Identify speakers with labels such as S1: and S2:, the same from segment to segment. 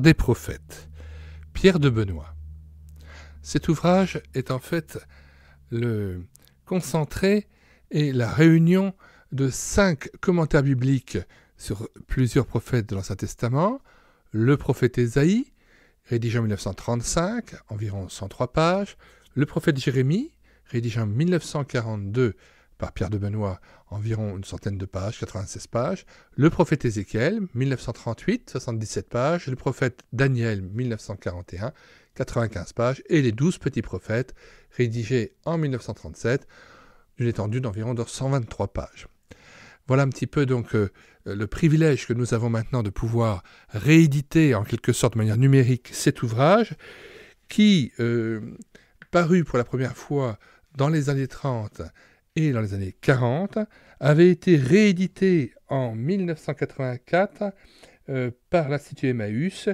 S1: des prophètes, Pierre de Benoît. Cet ouvrage est en fait le concentré et la réunion de cinq commentaires bibliques sur plusieurs prophètes de l'Ancien Testament, le prophète Ésaïe, rédigé en 1935, environ 103 pages, le prophète Jérémie, rédigé en 1942 par Pierre de Benoît, environ une centaine de pages, 96 pages. Le prophète Ézéchiel, 1938, 77 pages. Le prophète Daniel, 1941, 95 pages. Et les douze petits prophètes, rédigés en 1937, d'une étendue d'environ 123 pages. Voilà un petit peu donc euh, le privilège que nous avons maintenant de pouvoir rééditer en quelque sorte de manière numérique cet ouvrage qui, euh, parut pour la première fois dans les années 30, et dans les années 40, avait été réédité en 1984 euh, par l'Institut Emmaüs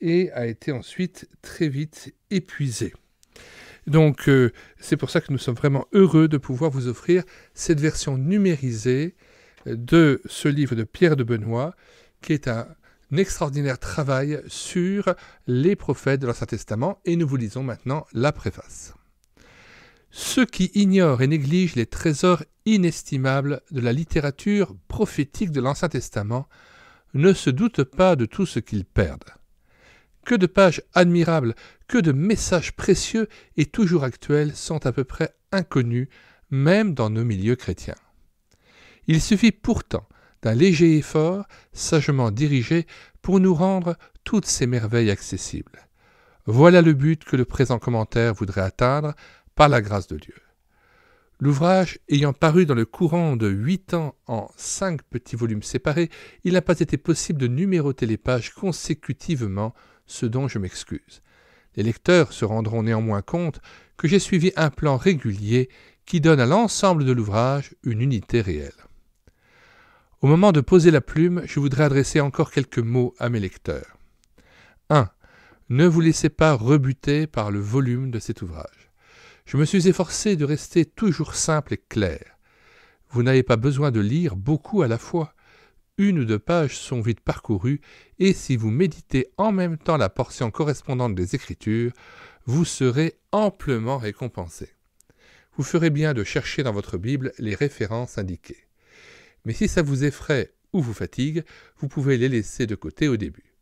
S1: et a été ensuite très vite épuisé. Donc euh, c'est pour ça que nous sommes vraiment heureux de pouvoir vous offrir cette version numérisée euh, de ce livre de Pierre de Benoît, qui est un extraordinaire travail sur les prophètes de l'Ancien Testament, et nous vous lisons maintenant la préface ceux qui ignorent et négligent les trésors inestimables de la littérature prophétique de l'Ancien Testament ne se doutent pas de tout ce qu'ils perdent. Que de pages admirables, que de messages précieux et toujours actuels sont à peu près inconnus, même dans nos milieux chrétiens. Il suffit pourtant d'un léger effort, sagement dirigé, pour nous rendre toutes ces merveilles accessibles. Voilà le but que le présent commentaire voudrait atteindre la grâce de Dieu. L'ouvrage ayant paru dans le courant de huit ans en cinq petits volumes séparés, il n'a pas été possible de numéroter les pages consécutivement, ce dont je m'excuse. Les lecteurs se rendront néanmoins compte que j'ai suivi un plan régulier qui donne à l'ensemble de l'ouvrage une unité réelle. Au moment de poser la plume, je voudrais adresser encore quelques mots à mes lecteurs. 1. Ne vous laissez pas rebuter par le volume de cet ouvrage. Je me suis efforcé de rester toujours simple et clair. Vous n'avez pas besoin de lire beaucoup à la fois. Une ou deux pages sont vite parcourues, et si vous méditez en même temps la portion correspondante des Écritures, vous serez amplement récompensé. Vous ferez bien de chercher dans votre Bible les références indiquées. Mais si ça vous effraie ou vous fatigue, vous pouvez les laisser de côté au début.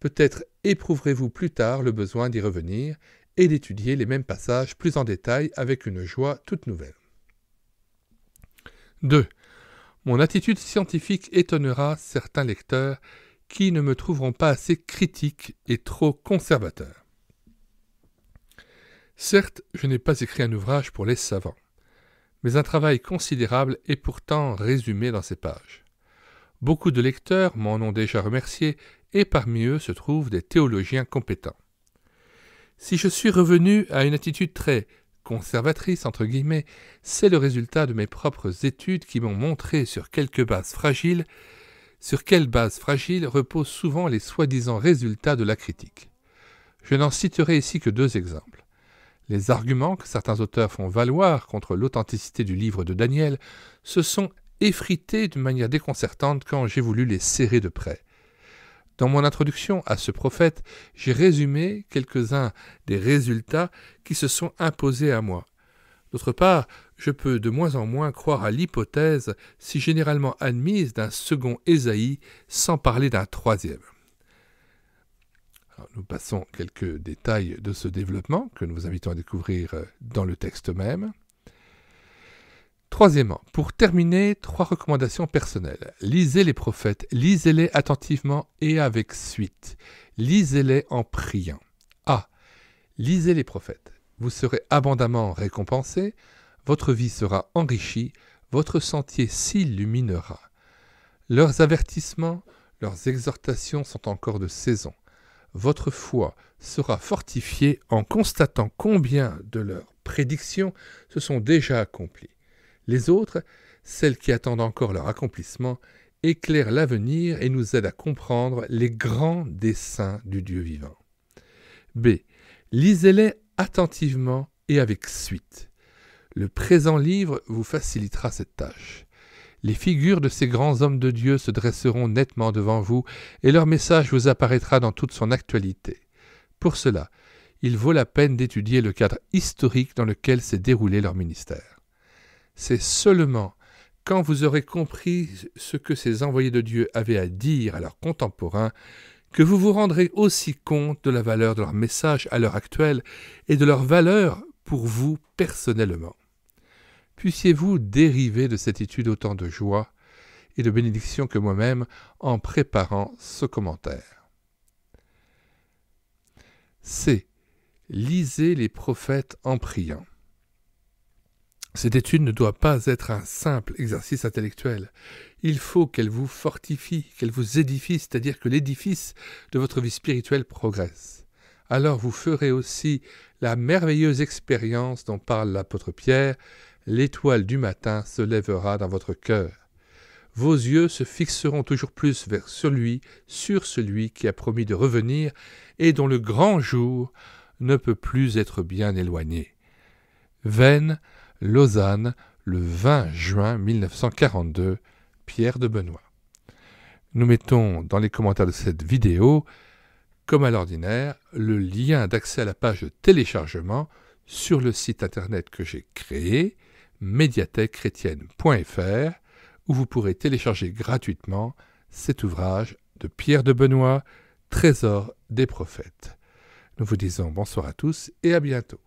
S1: Peut-être éprouverez-vous plus tard le besoin d'y revenir, et d'étudier les mêmes passages plus en détail avec une joie toute nouvelle. 2. Mon attitude scientifique étonnera certains lecteurs qui ne me trouveront pas assez critique et trop conservateur. Certes, je n'ai pas écrit un ouvrage pour les savants, mais un travail considérable est pourtant résumé dans ces pages. Beaucoup de lecteurs m'en ont déjà remercié, et parmi eux se trouvent des théologiens compétents. Si je suis revenu à une attitude très conservatrice, entre guillemets, c'est le résultat de mes propres études qui m'ont montré sur quelques bases fragiles, sur quelles bases fragiles reposent souvent les soi-disant résultats de la critique. Je n'en citerai ici que deux exemples. Les arguments que certains auteurs font valoir contre l'authenticité du livre de Daniel se sont effrités de manière déconcertante quand j'ai voulu les serrer de près. Dans mon introduction à ce prophète, j'ai résumé quelques-uns des résultats qui se sont imposés à moi. D'autre part, je peux de moins en moins croire à l'hypothèse, si généralement admise, d'un second Ésaïe, sans parler d'un troisième. nous passons quelques détails de ce développement que nous vous invitons à découvrir euh, dans le texte même. Troisièmement, pour terminer, trois recommandations personnelles. Lisez les prophètes, lisez-les attentivement et avec suite. Lisez-les en priant. A. Lisez les prophètes. Vous serez abondamment récompensé, votre vie sera enrichie, votre sentier s'illuminera. Leurs avertissements, leurs exhortations sont encore de saison. Votre foi sera fortifiée en constatant combien de leurs prédictions se sont déjà accomplies. Les autres, celles qui attendent encore leur accomplissement, éclairent l'avenir et nous aident à comprendre les grands desseins du Dieu vivant. B. Lisez-les attentivement et avec suite. Le présent livre vous facilitera cette tâche. Les figures de ces grands hommes de Dieu se dresseront nettement devant vous et leur message vous apparaîtra dans toute son actualité. Pour cela, il vaut la peine d'étudier le cadre historique dans lequel s'est déroulé leur ministère. C'est seulement quand vous aurez compris ce que ces envoyés de Dieu avaient à dire à leurs contemporains que vous vous rendrez aussi compte de la valeur de leur message à l'heure actuelle et de leur valeur pour vous personnellement. Puissiez-vous dériver de cette étude autant de joie et de bénédiction que moi-même en préparant ce commentaire. C. Lisez les prophètes en priant. Cette étude ne doit pas être un simple exercice intellectuel. Il faut qu'elle vous fortifie, qu'elle vous édifie, c'est-à-dire que l'édifice de votre vie spirituelle progresse. Alors vous ferez aussi la merveilleuse expérience dont parle l'apôtre Pierre, l'étoile du matin se lèvera dans votre cœur. Vos yeux se fixeront toujours plus vers celui, sur celui qui a promis de revenir et dont le grand jour ne peut plus être bien éloigné. Vaine Lausanne, le 20 juin 1942, Pierre de Benoît. Nous mettons dans les commentaires de cette vidéo, comme à l'ordinaire, le lien d'accès à la page de téléchargement sur le site internet que j'ai créé, médiathèquechrétienne.fr, où vous pourrez télécharger gratuitement cet ouvrage de Pierre de Benoît, Trésor des prophètes. Nous vous disons bonsoir à tous et à bientôt.